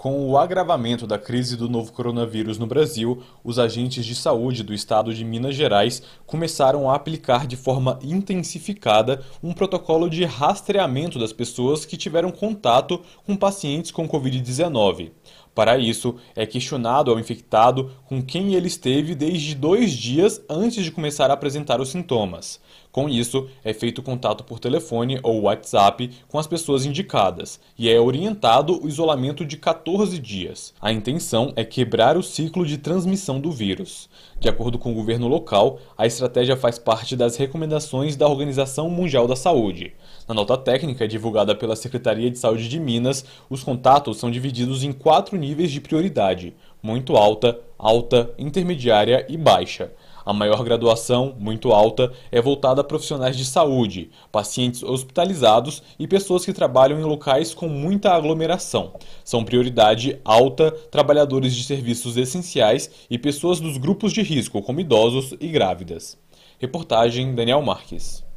Com o agravamento da crise do novo coronavírus no Brasil, os agentes de saúde do estado de Minas Gerais começaram a aplicar de forma intensificada um protocolo de rastreamento das pessoas que tiveram contato com pacientes com Covid-19. Para isso, é questionado ao infectado com quem ele esteve desde dois dias antes de começar a apresentar os sintomas. Com isso, é feito contato por telefone ou WhatsApp com as pessoas indicadas e é orientado o isolamento de 14 14 dias. A intenção é quebrar o ciclo de transmissão do vírus. De acordo com o governo local, a estratégia faz parte das recomendações da Organização Mundial da Saúde. Na nota técnica divulgada pela Secretaria de Saúde de Minas, os contatos são divididos em quatro níveis de prioridade: muito alta, alta, intermediária e baixa. A maior graduação, muito alta, é voltada a profissionais de saúde, pacientes hospitalizados e pessoas que trabalham em locais com muita aglomeração. São prioridade alta trabalhadores de serviços essenciais e pessoas dos grupos de risco, como idosos e grávidas. Reportagem Daniel Marques.